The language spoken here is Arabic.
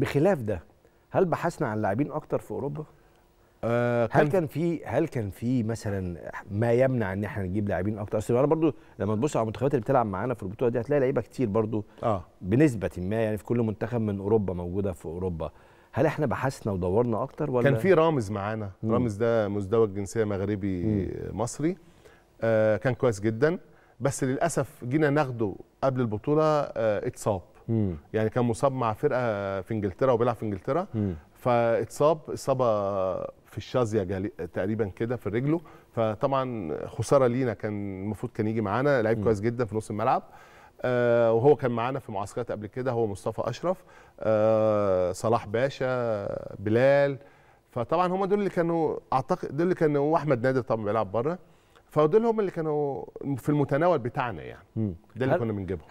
بخلاف ده هل بحثنا عن لاعبين اكتر في اوروبا آه هل كان في هل كان في مثلا ما يمنع ان احنا نجيب لاعبين اكتر اصل انا برضو لما تبص على المنتخبات اللي بتلعب معانا في البطوله دي هتلاقي لعيبه كتير برضو آه. بنسبه ما يعني في كل منتخب من اوروبا موجوده في اوروبا هل احنا بحثنا ودورنا اكتر ولا كان في رامز معانا رامز ده مزدوج جنسيه مغربي مم. مصري آه كان كويس جدا بس للاسف جينا ناخده قبل البطوله آه اتصاب مم. يعني كان مصاب مع فرقه في انجلترا وبيلعب في انجلترا مم. فاتصاب اصابه في الشازيا تقريبا كده في رجله فطبعا خساره لينا كان المفروض كان يجي معانا لعيب كويس جدا في نص الملعب آه وهو كان معانا في معسكرات قبل كده هو مصطفى اشرف آه صلاح باشا بلال فطبعا هم دول اللي كانوا اعتقد دول اللي كانوا واحمد نادر طبعا بيلعب بره فدول هم اللي كانوا في المتناول بتاعنا يعني ده اللي كنا بنجيبهم